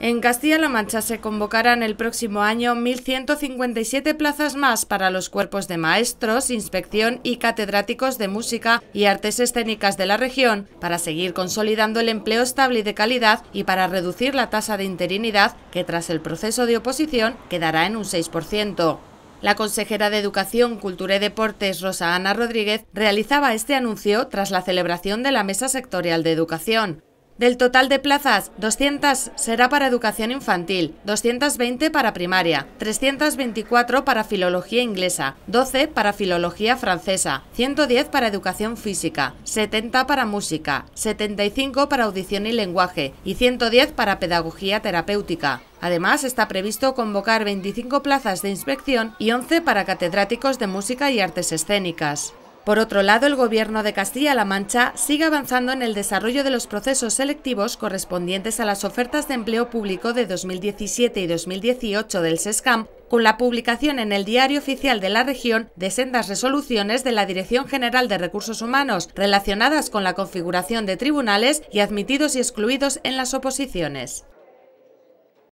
En Castilla-La Mancha se convocarán el próximo año 1.157 plazas más para los cuerpos de maestros, inspección y catedráticos de música y artes escénicas de la región para seguir consolidando el empleo estable y de calidad y para reducir la tasa de interinidad que tras el proceso de oposición quedará en un 6%. La consejera de Educación, Cultura y Deportes, Rosa Ana Rodríguez, realizaba este anuncio tras la celebración de la Mesa Sectorial de Educación. Del total de plazas, 200 será para educación infantil, 220 para primaria, 324 para filología inglesa, 12 para filología francesa, 110 para educación física, 70 para música, 75 para audición y lenguaje y 110 para pedagogía terapéutica. Además, está previsto convocar 25 plazas de inspección y 11 para catedráticos de música y artes escénicas. Por otro lado, el Gobierno de Castilla-La Mancha sigue avanzando en el desarrollo de los procesos selectivos correspondientes a las ofertas de empleo público de 2017 y 2018 del SESCAM, con la publicación en el Diario Oficial de la Región de sendas resoluciones de la Dirección General de Recursos Humanos relacionadas con la configuración de tribunales y admitidos y excluidos en las oposiciones.